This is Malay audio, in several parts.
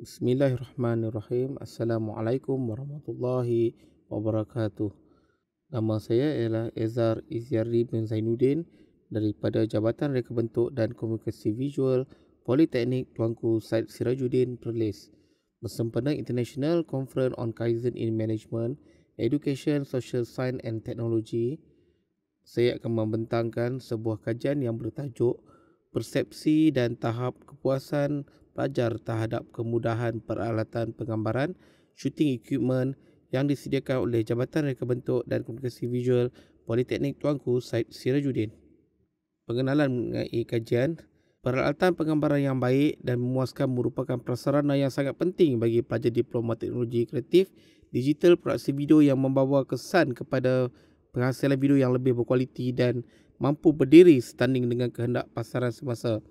Bismillahirrahmanirrahim. Assalamualaikum warahmatullahi wabarakatuh. Nama saya ialah Ezar Izyari bin Zainuddin daripada Jabatan Reka Bentuk dan Komunikasi Visual Politeknik Tuanku Syed Sirajuddin Perlis bersempena International Conference on Kaizen in Management, Education, Social Science and Technology. Saya akan membentangkan sebuah kajian yang bertajuk Persepsi dan Tahap Kepuasan Kepuasan pelajar terhadap kemudahan peralatan penggambaran, shooting equipment yang disediakan oleh Jabatan Reka Bentuk dan Komunikasi Visual Politeknik Tuanku Syed Sirajuddin. Pengenalan mengenai kajian, peralatan penggambaran yang baik dan memuaskan merupakan prasarana yang sangat penting bagi pelajar Diploma Teknologi Kreatif Digital Produksi Video yang membawa kesan kepada penghasilan video yang lebih berkualiti dan mampu berdiri setanding dengan kehendak pasaran semasa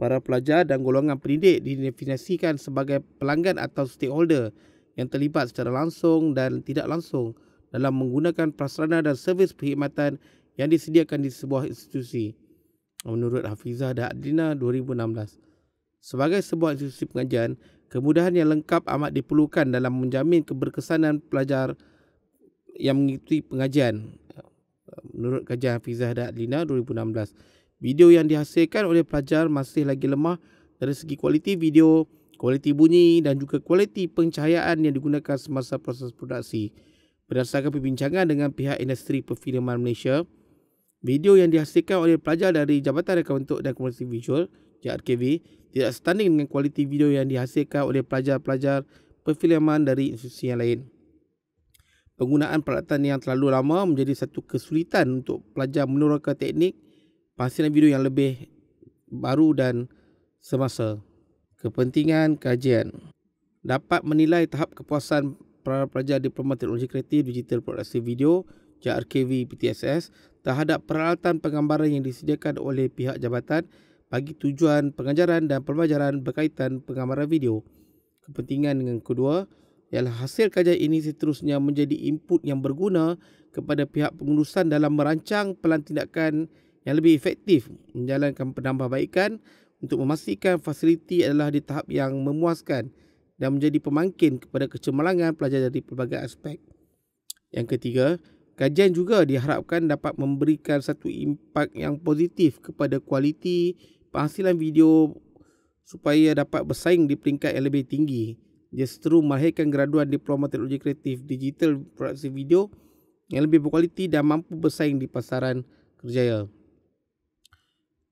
para pelajar dan golongan pendidik didefinisikan sebagai pelanggan atau stakeholder yang terlibat secara langsung dan tidak langsung dalam menggunakan prasarana dan servis perkhidmatan yang disediakan di sebuah institusi. Menurut Hafizah dan Adlina 2016, sebagai sebuah institusi pengajian, kemudahan yang lengkap amat diperlukan dalam menjamin keberkesanan pelajar yang mengikuti pengajian. Menurut kajian Hafizah dan Adlina 2016, Video yang dihasilkan oleh pelajar masih lagi lemah dari segi kualiti video, kualiti bunyi dan juga kualiti pencahayaan yang digunakan semasa proses produksi. Berdasarkan perbincangan dengan pihak industri perfilman Malaysia, video yang dihasilkan oleh pelajar dari Jabatan Rekam Bentuk dan Komunikasi Visual JRKV tidak setanding dengan kualiti video yang dihasilkan oleh pelajar-pelajar perfilman dari institusi yang lain. Penggunaan peralatan yang terlalu lama menjadi satu kesulitan untuk pelajar menurunkan teknik penghasilan video yang lebih baru dan semasa. Kepentingan kajian dapat menilai tahap kepuasan para pelajar Diploma Teknologi Kreatif Digital Produksi Video JRKV PTSS terhadap peralatan penggambaran yang disediakan oleh pihak jabatan bagi tujuan pengajaran dan pembelajaran berkaitan penggambaran video. Kepentingan dengan kedua ialah hasil kajian ini seterusnya menjadi input yang berguna kepada pihak pengurusan dalam merancang pelan tindakan yang lebih efektif menjalankan penambahbaikan untuk memastikan fasiliti adalah di tahap yang memuaskan dan menjadi pemangkin kepada kecemerlangan pelajar dari pelbagai aspek. Yang ketiga, kajian juga diharapkan dapat memberikan satu impak yang positif kepada kualiti penghasilan video supaya dapat bersaing di peringkat yang lebih tinggi. Justru melahirkan graduan Diploma Teknologi Kreatif Digital Produksi Video yang lebih berkualiti dan mampu bersaing di pasaran kerjaya.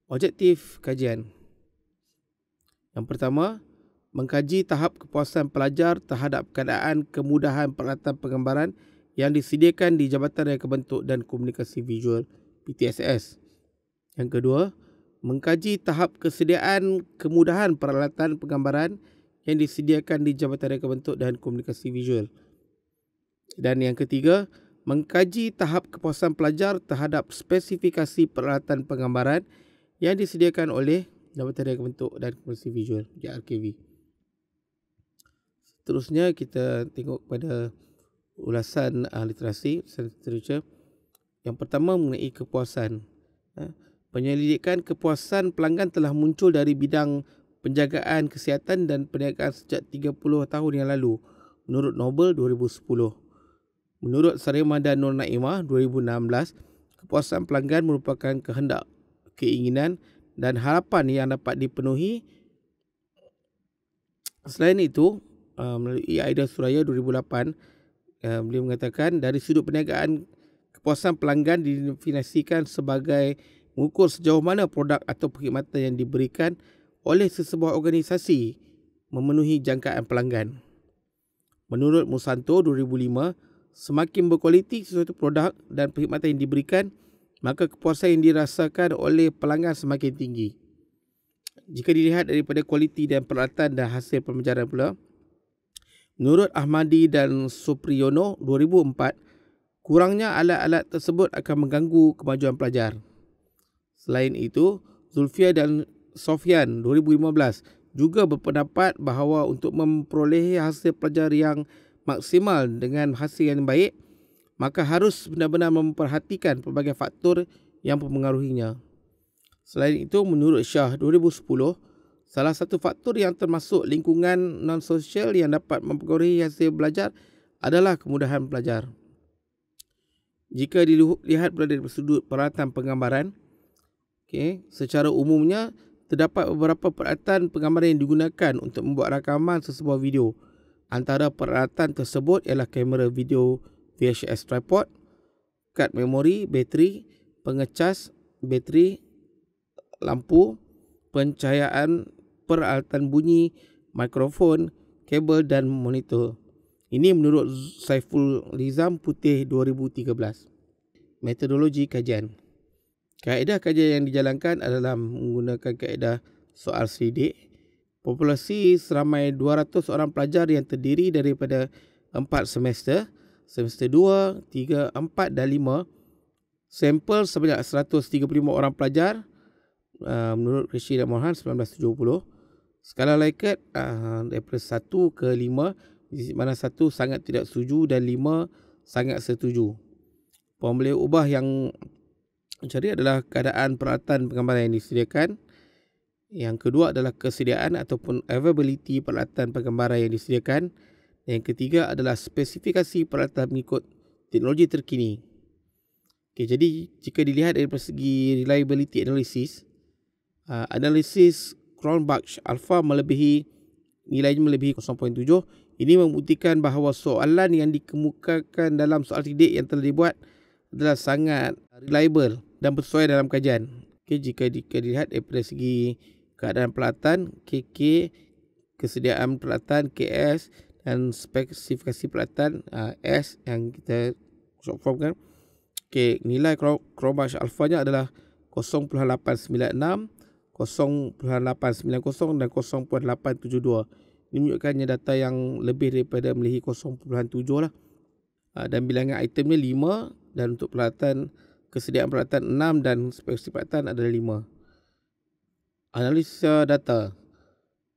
Objektif kajian Yang pertama, mengkaji tahap kepuasan pelajar terhadap keadaan kemudahan peralatan penggambaran yang disediakan di Jabatan Raya Kebentuk dan Komunikasi Visual PTSS. Yang kedua, mengkaji tahap kesediaan kemudahan peralatan penggambaran yang disediakan di Jabatan Raya Kebentuk dan Komunikasi Visual. Dan yang ketiga, mengkaji tahap kepuasan pelajar terhadap spesifikasi peralatan penggambaran yang yang disediakan oleh Laboratorium Kebentuk dan Kursi Visual JRKV. Seterusnya kita tengok pada ulasan uh, literasi literature. Yang pertama mengenai kepuasan. Ha? Penyelidikan kepuasan pelanggan telah muncul dari bidang penjagaan kesihatan dan perniagaan sejak 30 tahun yang lalu menurut Nobel 2010. Menurut Sarimah dan Nur Naimah 2016, kepuasan pelanggan merupakan kehendak keinginan dan harapan yang dapat dipenuhi. Selain itu, uh, melalui Aida Suraya 2008, uh, beliau mengatakan dari sudut perniagaan, kepuasan pelanggan didefinisikan sebagai mengukur sejauh mana produk atau perkhidmatan yang diberikan oleh sesebuah organisasi memenuhi jangkaan pelanggan. Menurut Musanto 2005, semakin berkualiti sesuatu produk dan perkhidmatan yang diberikan, maka kepuasan yang dirasakan oleh pelanggan semakin tinggi. Jika dilihat daripada kualiti dan peralatan dan hasil pembelajaran pula, menurut Ahmadi dan Supriyono 2004, kurangnya alat-alat tersebut akan mengganggu kemajuan pelajar. Selain itu, Zulfia dan Sofian 2015 juga berpendapat bahawa untuk memperolehi hasil pelajar yang maksimal dengan hasil yang baik – maka harus benar-benar memperhatikan pelbagai faktor yang mempengaruhinya. Selain itu, menurut Syah 2010, salah satu faktor yang termasuk lingkungan non-sosial yang dapat mempengaruhi hasil belajar adalah kemudahan pelajar. Jika dilihat dari sudut peralatan penggambaran, okay, secara umumnya terdapat beberapa peralatan penggambaran yang digunakan untuk membuat rakaman sesebuah video. Antara peralatan tersebut ialah kamera video VHS tripod, kad memori, bateri, pengecas, bateri, lampu, pencahayaan, peralatan bunyi, mikrofon, kabel dan monitor. Ini menurut Saiful Rizam Putih 2013. Metodologi kajian. Kaedah kajian yang dijalankan adalah menggunakan kaedah soal sidik. Populasi seramai 200 orang pelajar yang terdiri daripada 4 semester – semester 2, 3, 4 dan 5 sampel sebanyak 135 orang pelajar uh, menurut Rishi dan Mohan 1970 skala Likert uh, ah, daripada 1 ke 5 di mana 1 sangat tidak setuju dan 5 sangat setuju Puan boleh ubah yang mencari adalah keadaan peralatan penggambaran yang disediakan yang kedua adalah kesediaan ataupun availability peralatan penggambaran yang disediakan. Yang ketiga adalah spesifikasi peralatan mengikut teknologi terkini. Okay, jadi jika dilihat dari segi reliability analysis, uh, analisis Cronbach Alpha melebihi nilainya melebihi 0.7. Ini membuktikan bahawa soalan yang dikemukakan dalam soal tidik yang telah dibuat adalah sangat reliable dan bersesuai dalam kajian. Okay, jika dilihat dari segi keadaan peralatan, KK, kesediaan peralatan, KS, dan spesifikasi peralatan uh, S yang kita short form kan. Okey, nilai Chromash Alpha nya adalah 0.896, 0.890 dan 0.872. Ini menunjukkannya data yang lebih daripada melebihi 0.7 lah. Uh, dan bilangan item ni 5 dan untuk peralatan kesediaan peralatan 6 dan spesifikasi peralatan adalah 5. Analisa data.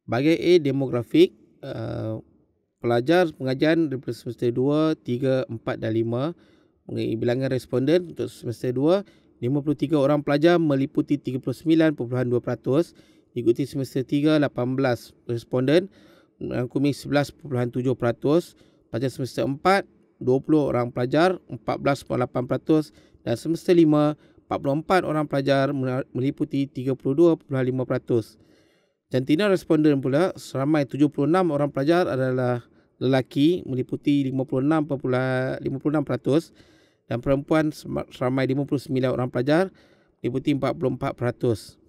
Bagi A demografik uh, pelajar pengajian daripada semester 2, 3, 4 dan 5 mengenai bilangan responden untuk semester 2 53 orang pelajar meliputi 39.2% diikuti semester 3 18 responden merangkumi 11.7% pada semester 4 20 orang pelajar 14.8% dan semester 5 44 orang pelajar meliputi 32.5%. Jantina responden pula seramai 76 orang pelajar adalah lelaki meliputi 56, 56% dan perempuan seramai 59 orang pelajar meliputi 44%.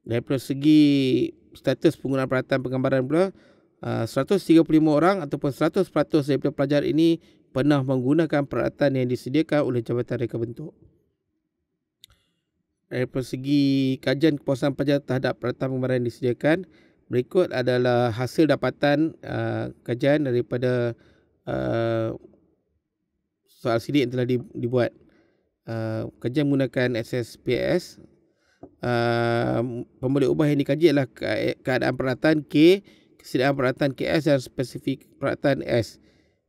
Dari segi status penggunaan peralatan penggambaran pula, 135 ah, orang ataupun 100% daripada pelajar ini pernah menggunakan peralatan yang disediakan oleh Jabatan Reka Bentuk. Dari segi kajian kepuasan pelajar terhadap peralatan penggambaran yang disediakan, Berikut adalah hasil dapatan uh, kajian daripada uh, soal sidik yang telah dibuat. Uh, kajian menggunakan SSPS. Uh, pemboleh ubah yang dikaji adalah keadaan perataan K, kesediaan perataan KS dan spesifik perataan S.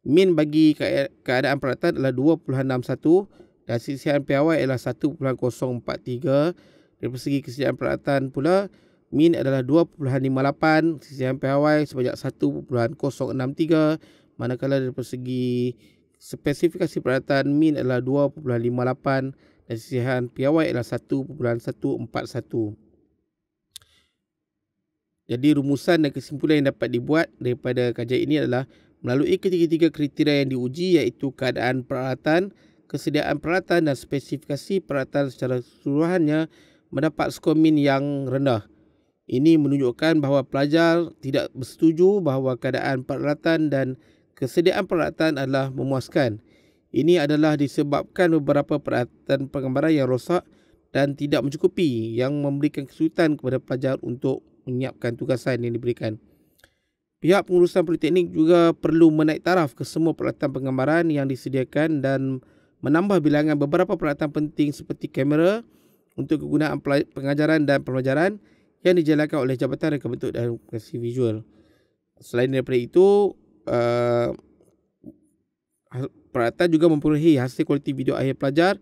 Min bagi keadaan perataan adalah 2.61 dan sisihan piawai adalah 1.043. Dari segi kesediaan perataan pula, Min adalah 2.58 sisi sampai Hawaii sebanyak 1.063 manakala dari persegi spesifikasi peralatan min adalah 2.58 dan sisi sampai Hawaii adalah 1.141. Jadi rumusan dan kesimpulan yang dapat dibuat daripada kajian ini adalah melalui ketiga-tiga kriteria yang diuji iaitu keadaan peralatan, kesediaan peralatan dan spesifikasi peralatan secara keseluruhannya mendapat skor min yang rendah. Ini menunjukkan bahawa pelajar tidak bersetuju bahawa keadaan peralatan dan kesediaan peralatan adalah memuaskan. Ini adalah disebabkan beberapa peralatan penggambaran yang rosak dan tidak mencukupi yang memberikan kesulitan kepada pelajar untuk menyiapkan tugasan yang diberikan. Pihak pengurusan politeknik juga perlu menaik taraf ke semua peralatan penggambaran yang disediakan dan menambah bilangan beberapa peralatan penting seperti kamera untuk kegunaan pengajaran dan pembelajaran yang dijalankan oleh Jabatan Reka Bentuk dan Komunikasi Visual. Selain daripada itu, uh, eh, perata juga mempunyai hasil kualiti video akhir pelajar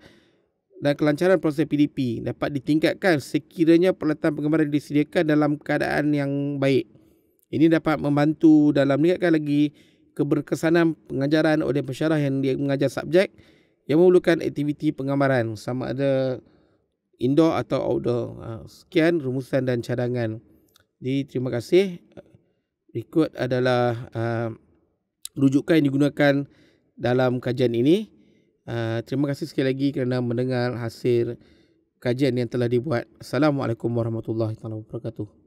dan kelancaran proses PDP dapat ditingkatkan sekiranya peralatan penggambaran disediakan dalam keadaan yang baik. Ini dapat membantu dalam meningkatkan lagi keberkesanan pengajaran oleh pensyarah yang mengajar subjek yang memerlukan aktiviti penggambaran sama ada indoor atau outdoor. Ha, scan rumusan dan cadangan. Jadi terima kasih. Berikut adalah ha, rujukan yang digunakan dalam kajian ini. Ha, terima kasih sekali lagi kerana mendengar hasil kajian yang telah dibuat. Assalamualaikum warahmatullahi wabarakatuh.